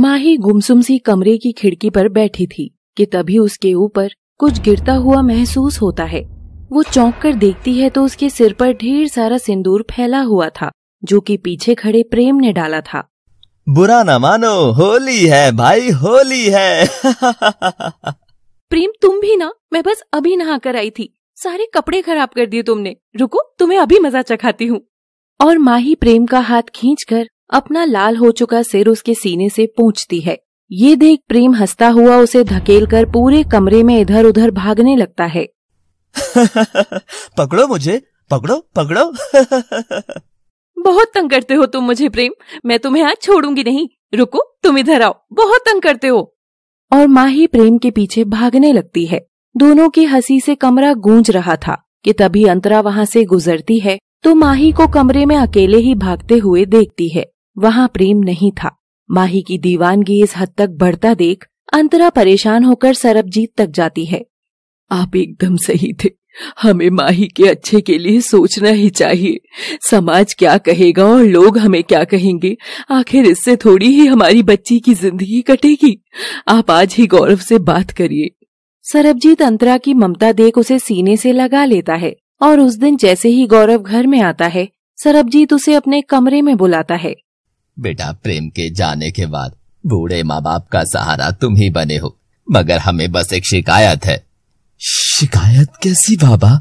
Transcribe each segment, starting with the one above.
माही गुमसुम सी कमरे की खिड़की पर बैठी थी कि तभी उसके ऊपर कुछ गिरता हुआ महसूस होता है वो चौंक कर देखती है तो उसके सिर पर ढेर सारा सिंदूर फैला हुआ था जो कि पीछे खड़े प्रेम ने डाला था बुरा ना मानो होली है भाई होली है प्रेम तुम भी ना मैं बस अभी नहा कर आई थी सारे कपड़े खराब कर दिए तुमने रुको तुम्हें अभी मजा चखाती हूँ और माही प्रेम का हाथ खींचकर अपना लाल हो चुका सिर उसके सीने से पूछती है ये देख प्रेम हंसता हुआ उसे धकेल कर पूरे कमरे में इधर उधर भागने लगता है पकड़ो मुझे पकड़ो पकड़ो बहुत तंग करते हो तुम मुझे प्रेम मैं तुम्हें आज छोड़ूंगी नहीं रुको तुम इधर आओ बहुत तंग करते हो और माही प्रेम के पीछे भागने लगती है दोनों की हंसी से कमरा गूंज रहा था कि तभी अंतरा वहाँ से गुजरती है तो माही को कमरे में अकेले ही भागते हुए देखती है वहाँ प्रेम नहीं था माही की दीवानगी इस हद तक बढ़ता देख अंतरा परेशान होकर सरबजीत तक जाती है आप एकदम सही थे हमें माही के अच्छे के लिए सोचना ही चाहिए समाज क्या कहेगा और लोग हमें क्या कहेंगे आखिर इससे थोड़ी ही हमारी बच्ची की जिंदगी कटेगी आप आज ही गौरव से बात करिए सरबजीत अंतरा की ममता देख उसे सीने से लगा लेता है और उस दिन जैसे ही गौरव घर में आता है सरबजीत उसे अपने कमरे में बुलाता है बेटा प्रेम के जाने के बाद बूढ़े माँ बाप का सहारा तुम ही बने हो मगर हमें बस एक शिकायत है शिकायत कैसी बाबा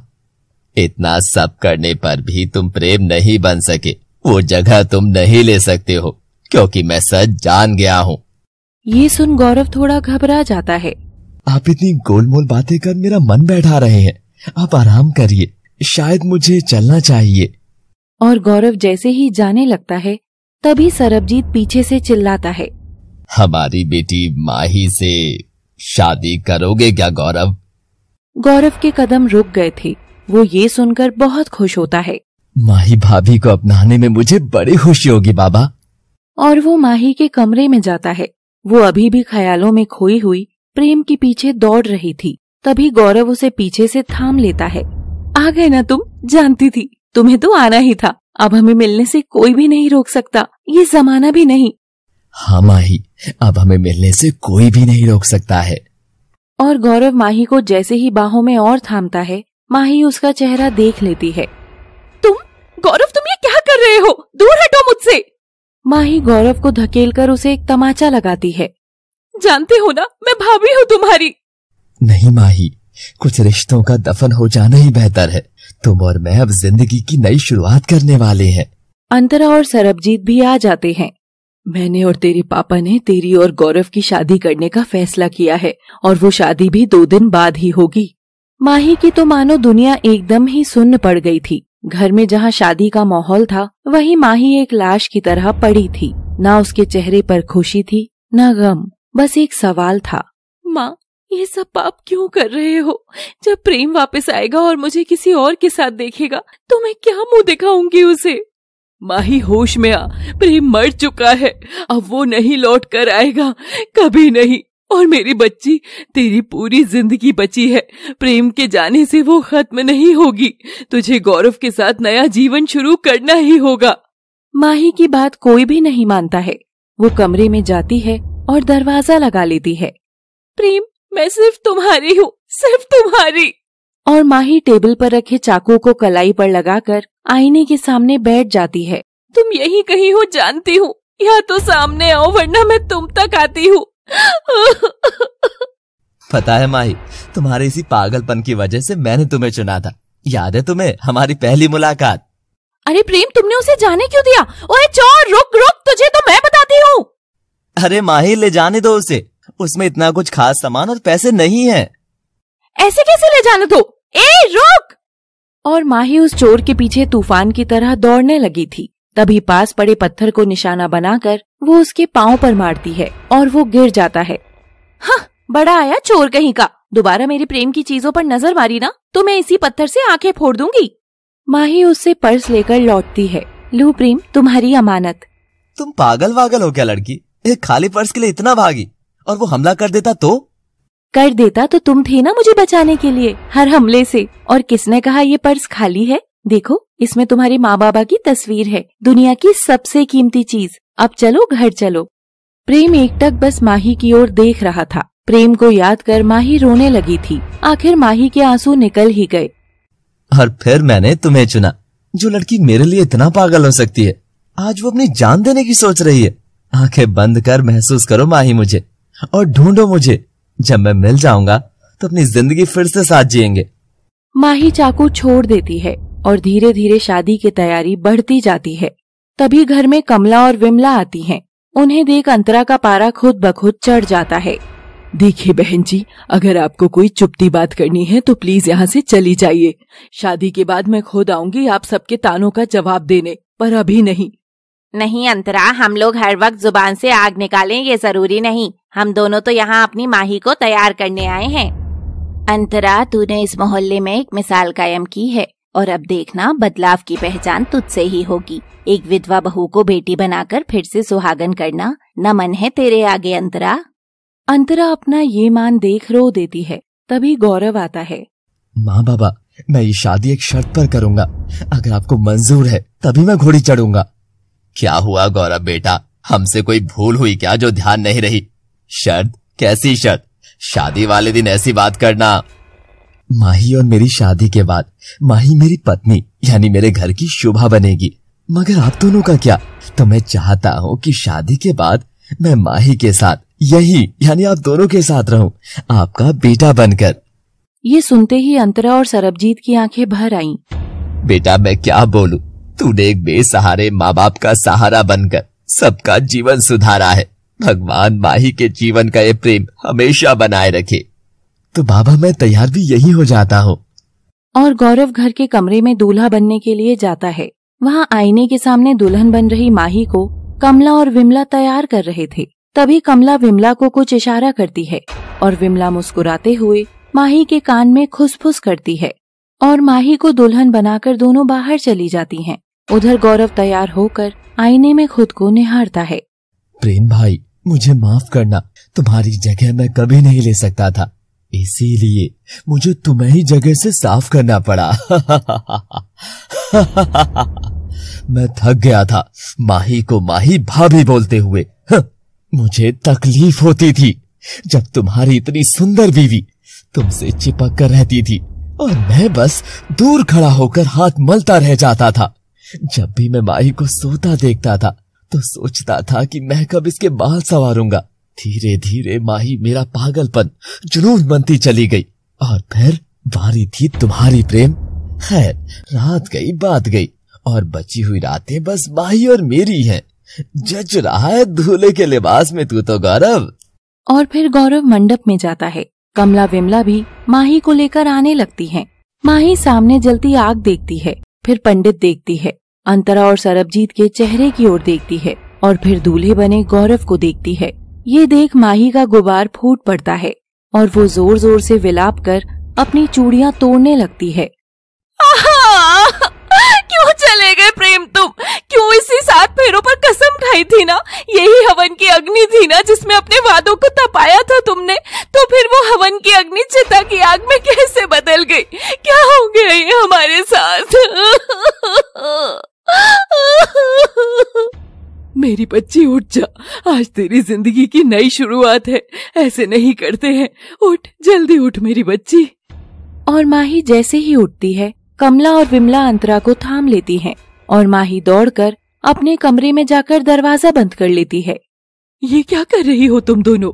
इतना सब करने पर भी तुम प्रेम नहीं बन सके वो जगह तुम नहीं ले सकते हो क्योंकि मैं सच जान गया हूँ ये सुन गौरव थोड़ा घबरा जाता है आप इतनी गोलमोल बातें कर मेरा मन बैठा रहे हैं आप आराम करिए शायद मुझे चलना चाहिए और गौरव जैसे ही जाने लगता है तभी सरबजीत पीछे से चिल्लाता है हमारी बेटी माही से शादी करोगे क्या गौरव गौरव के कदम रुक गए थे वो ये सुनकर बहुत खुश होता है माही भाभी को अपनाने में मुझे बड़ी खुशी होगी बाबा और वो माही के कमरे में जाता है वो अभी भी ख्यालों में खोई हुई प्रेम के पीछे दौड़ रही थी तभी गौरव उसे पीछे से थाम लेता है आ गए ना तुम जानती थी तुम्हें तो आना ही था अब हमें मिलने से कोई भी नहीं रोक सकता ये जमाना भी नहीं हाँ माही अब हमें मिलने से कोई भी नहीं रोक सकता है और गौरव माही को जैसे ही बाहों में और थामता है माही उसका चेहरा देख लेती है तुम गौरव तुम ये क्या कर रहे हो दूर हटो मुझसे माही गौरव को धकेल कर उसे एक तमाचा लगाती है जानते हो ना मैं भाभी हूँ तुम्हारी नहीं माही कुछ रिश्तों का दफन हो जाना ही बेहतर है तुम और मैं अब जिंदगी की नई शुरुआत करने वाले हैं अंतरा और सरबजीत भी आ जाते हैं मैंने और तेरे पापा ने तेरी और गौरव की शादी करने का फैसला किया है और वो शादी भी दो दिन बाद ही होगी माही की तो मानो दुनिया एकदम ही सुन्न पड़ गई थी घर में जहाँ शादी का माहौल था वही माही एक लाश की तरह पड़ी थी ना उसके चेहरे पर खुशी थी न गम बस एक सवाल था माँ ये सब पाप क्यों कर रहे हो जब प्रेम वापस आएगा और मुझे किसी और के साथ देखेगा तो मैं क्या मुंह दिखाऊंगी उसे माही होश में आ प्रेम मर चुका है अब वो नहीं लौट कर आएगा कभी नहीं और मेरी बच्ची तेरी पूरी जिंदगी बची है प्रेम के जाने से वो खत्म नहीं होगी तुझे गौरव के साथ नया जीवन शुरू करना ही होगा माही की बात कोई भी नहीं मानता है वो कमरे में जाती है और दरवाजा लगा लेती है प्रेम मैं सिर्फ तुम्हारी हूँ सिर्फ तुम्हारी और माही टेबल पर रखे चाकू को कलाई पर लगाकर आईने के सामने बैठ जाती है तुम यही कहीं हो जानती हूँ या तो सामने आओ वरना मैं तुम तक आती हूँ पता है माही तुम्हारे इसी पागलपन की वजह से मैंने तुम्हें चुना था याद है तुम्हें हमारी पहली मुलाकात अरे प्रेम तुमने उसे जाने क्यों दिया ओए चोर रुक रुक तुझे तो मैं बताती हूँ अरे माही ले जाने दो उसे उसमें इतना कुछ खास सामान और पैसे नहीं है ऐसे कैसे ले जाने दो ए रोक और माही उस चोर के पीछे तूफान की तरह दौड़ने लगी थी तभी पास पड़े पत्थर को निशाना बनाकर वो उसके पाँव पर मारती है और वो गिर जाता है हाँ बड़ा आया चोर कहीं का दोबारा मेरे प्रेम की चीजों पर नजर मारी ना तो मैं इसी पत्थर से आंखें फोड़ दूंगी माही उससे पर्स लेकर लौटती है लू प्रेम तुम्हारी अमानत तुम पागल वागल हो क्या लड़की एक खाली पर्स के लिए इतना भागी और वो हमला कर देता तो कर देता तो तुम थे ना मुझे बचाने के लिए हर हमले से और किसने कहा ये पर्स खाली है देखो इसमें तुम्हारे माँ बाबा की तस्वीर है दुनिया की सबसे कीमती चीज अब चलो घर चलो प्रेम एकटक बस माही की ओर देख रहा था प्रेम को याद कर माही रोने लगी थी आखिर माही के आंसू निकल ही गए और फिर मैंने तुम्हें चुना जो लड़की मेरे लिए इतना पागल हो सकती है आज वो अपनी जान देने की सोच रही है आंखें बंद कर महसूस करो माही मुझे और ढूंढो मुझे जब मैं मिल जाऊंगा तो अपनी जिंदगी फिर से साथ जिएंगे माही चाकू छोड़ देती है और धीरे धीरे शादी की तैयारी बढ़ती जाती है तभी घर में कमला और विमला आती हैं। उन्हें देख अंतरा का पारा खुद ब खुद चढ़ जाता है देखिए बहन जी अगर आपको कोई चुपती बात करनी है तो प्लीज यहाँ से चली जाइए शादी के बाद मैं खुद आऊंगी आप सबके तानों का जवाब देने पर अभी नहीं नहीं अंतरा हम लोग हर वक्त जुबान से आग निकालें ये जरूरी नहीं हम दोनों तो यहाँ अपनी माही को तैयार करने आए हैं अंतरा तूने इस मोहल्ले में एक मिसाल कायम की है और अब देखना बदलाव की पहचान तुझसे ही होगी एक विधवा बहू को बेटी बनाकर फिर से सुहागन करना नमन है तेरे आगे अंतरा अंतरा अपना ये मान देख रो देती है तभी गौरव आता है माँ बाबा मैं ये शादी एक शर्त पर करूँगा अगर आपको मंजूर है तभी मैं घोड़ी चढ़ूंगा क्या हुआ गौरव बेटा हमसे कोई भूल हुई क्या जो ध्यान नहीं रही शर्त कैसी शर्त शादी वाले दिन ऐसी बात करना माही और मेरी शादी के बाद माही मेरी पत्नी यानी मेरे घर की शोभा बनेगी मगर आप दोनों का क्या तो मैं चाहता हूँ कि शादी के बाद मैं माही के साथ यही यानी आप दोनों के साथ रहूं आपका बेटा बनकर ये सुनते ही अंतरा और सरबजीत की आंखें भर आईं। बेटा मैं क्या बोलूं तूने एक बेसहारे माँ बाप का सहारा बनकर सबका जीवन सुधारा है भगवान माही के जीवन का ये प्रेम हमेशा बनाए रखे तो बाबा मैं तैयार भी यही हो जाता हूँ और गौरव घर के कमरे में दूल्हा बनने के लिए जाता है वहाँ आईने के सामने दुल्हन बन रही माही को कमला और विमला तैयार कर रहे थे तभी कमला विमला को कुछ इशारा करती है और विमला मुस्कुराते हुए माही के कान में खुसफुस करती है और माही को दुल्हन बनाकर दोनों बाहर चली जाती हैं। उधर गौरव तैयार होकर आईने में खुद को निहारता है प्रेम भाई मुझे माफ करना तुम्हारी जगह मैं कभी नहीं ले सकता था इसीलिए मुझे तुम्हें ही जगह से साफ करना पड़ा मैं थक गया था माही को माही भाभी बोलते हुए मुझे तकलीफ होती थी जब तुम्हारी इतनी सुंदर बीवी तुमसे चिपक कर रहती थी और मैं बस दूर खड़ा होकर हाथ मलता रह जाता था जब भी मैं माही को सोता देखता था तो सोचता था कि मैं कब इसके बाल संवारूंगा धीरे धीरे माही मेरा पागलपन जुनून बनती चली गई और फिर बारी थी तुम्हारी प्रेम खैर रात गई बात गई और बची हुई रातें बस माही और मेरी हैं जज रहा है धूले के लिबास में तू तो गौरव और फिर गौरव मंडप में जाता है कमला विमला भी माही को लेकर आने लगती हैं। माही सामने जलती आग देखती है फिर पंडित देखती है अंतरा और सरबजीत के चेहरे की ओर देखती है और फिर दूल्हे बने गौरव को देखती है ये देख माही का गुबार फूट पड़ता है और वो जोर जोर से विलाप कर अपनी चूड़ियाँ तोड़ने लगती है आह! क्यों चले गए प्रेम तुम क्यों इसी सात फेरों पर कसम खाई थी ना यही हवन की अग्नि थी ना जिसमें अपने वादों को तपाया था तुमने तो फिर वो हवन की अग्नि चिता की आग में कैसे बदल गई क्या हो गया ये हमारे साथ मेरी बच्ची उठ जा आज तेरी जिंदगी की नई शुरुआत है ऐसे नहीं करते हैं उठ जल्दी उठ मेरी बच्ची और माही जैसे ही उठती है कमला और विमला अंतरा को थाम लेती हैं और माही दौड़कर अपने कमरे में जाकर दरवाजा बंद कर लेती है ये क्या कर रही हो तुम दोनों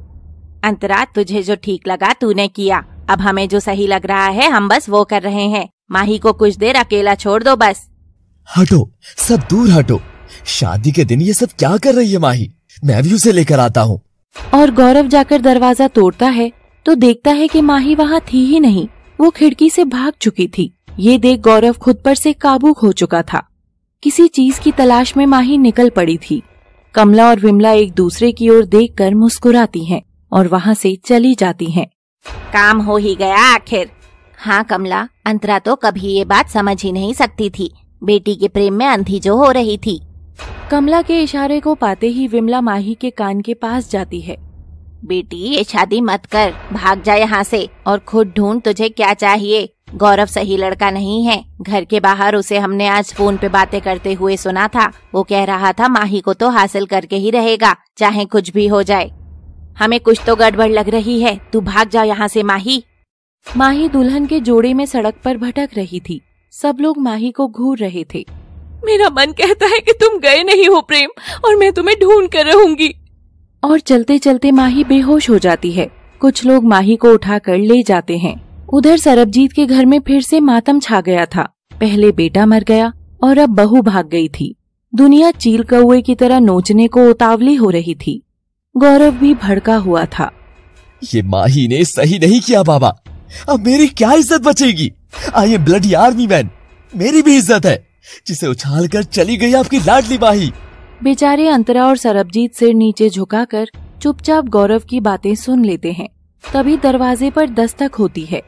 अंतरा तुझे जो ठीक लगा तूने किया अब हमें जो सही लग रहा है हम बस वो कर रहे हैं माही को कुछ देर अकेला छोड़ दो बस हटो सब दूर हटो शादी के दिन ये सब क्या कर रही है माही मैं भी उसे लेकर आता हूँ और गौरव जाकर दरवाजा तोड़ता है तो देखता है कि माही वहाँ थी ही नहीं वो खिड़की से भाग चुकी थी ये देख गौरव खुद पर से काबू हो चुका था किसी चीज की तलाश में माही निकल पड़ी थी कमला और विमला एक दूसरे की ओर देखकर मुस्कुराती हैं और वहाँ से चली जाती हैं। काम हो ही गया आखिर हाँ कमला अंतरा तो कभी ये बात समझ ही नहीं सकती थी बेटी के प्रेम में अंधी जो हो रही थी कमला के इशारे को पाते ही विमला माही के कान के पास जाती है बेटी ये शादी मत कर भाग जा यहाँ से और खुद ढूंढ तुझे क्या चाहिए गौरव सही लड़का नहीं है घर के बाहर उसे हमने आज फोन पे बातें करते हुए सुना था वो कह रहा था माही को तो हासिल करके ही रहेगा चाहे कुछ भी हो जाए हमें कुछ तो गड़बड़ लग रही है तू भाग जा यहाँ से माही माही दुल्हन के जोड़े में सड़क पर भटक रही थी सब लोग माही को घूर रहे थे मेरा मन कहता है कि तुम गए नहीं हो प्रेम और मैं तुम्हें ढूंढ कर रहूंगी और चलते चलते माही बेहोश हो जाती है कुछ लोग माही को उठा कर ले जाते हैं उधर सरबजीत के घर में फिर से मातम छा गया था पहले बेटा मर गया और अब बहू भाग गई थी दुनिया चील कौए की तरह नोचने को उतावली हो रही थी गौरव भी भड़का हुआ था ये माही ने सही नहीं किया बाबा अब मेरी क्या इज्जत बचेगी आई एम आर्मी मैन मेरी भी इज्जत है जिसे उछाल कर चली गई आपकी लाडली माही बेचारे अंतरा और सरबजीत सिर नीचे झुकाकर चुपचाप गौरव की बातें सुन लेते हैं तभी दरवाजे पर दस्तक होती है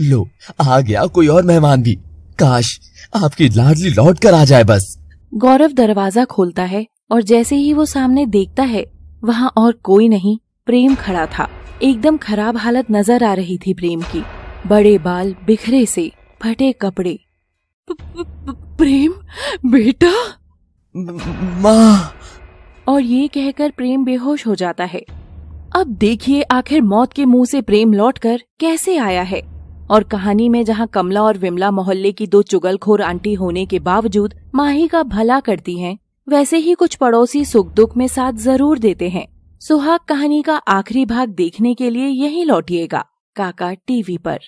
लो आ गया कोई और मेहमान भी काश आपकी लाडली लौट कर आ जाए बस गौरव दरवाजा खोलता है और जैसे ही वो सामने देखता है वहाँ और कोई नहीं प्रेम खड़ा था एकदम खराब हालत नजर आ रही थी प्रेम की बड़े बाल बिखरे से फटे कपड़े प्रेम बेटा माँ और ये कहकर प्रेम बेहोश हो जाता है अब देखिए आखिर मौत के मुंह से प्रेम लौटकर कैसे आया है और कहानी में जहाँ कमला और विमला मोहल्ले की दो चुगलखोर आंटी होने के बावजूद माही का भला करती हैं, वैसे ही कुछ पड़ोसी सुख दुख में साथ जरूर देते हैं सुहाग कहानी का आखिरी भाग देखने के लिए यही लौटिएगा काका टीवी पर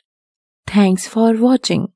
थैंक्स फॉर वॉचिंग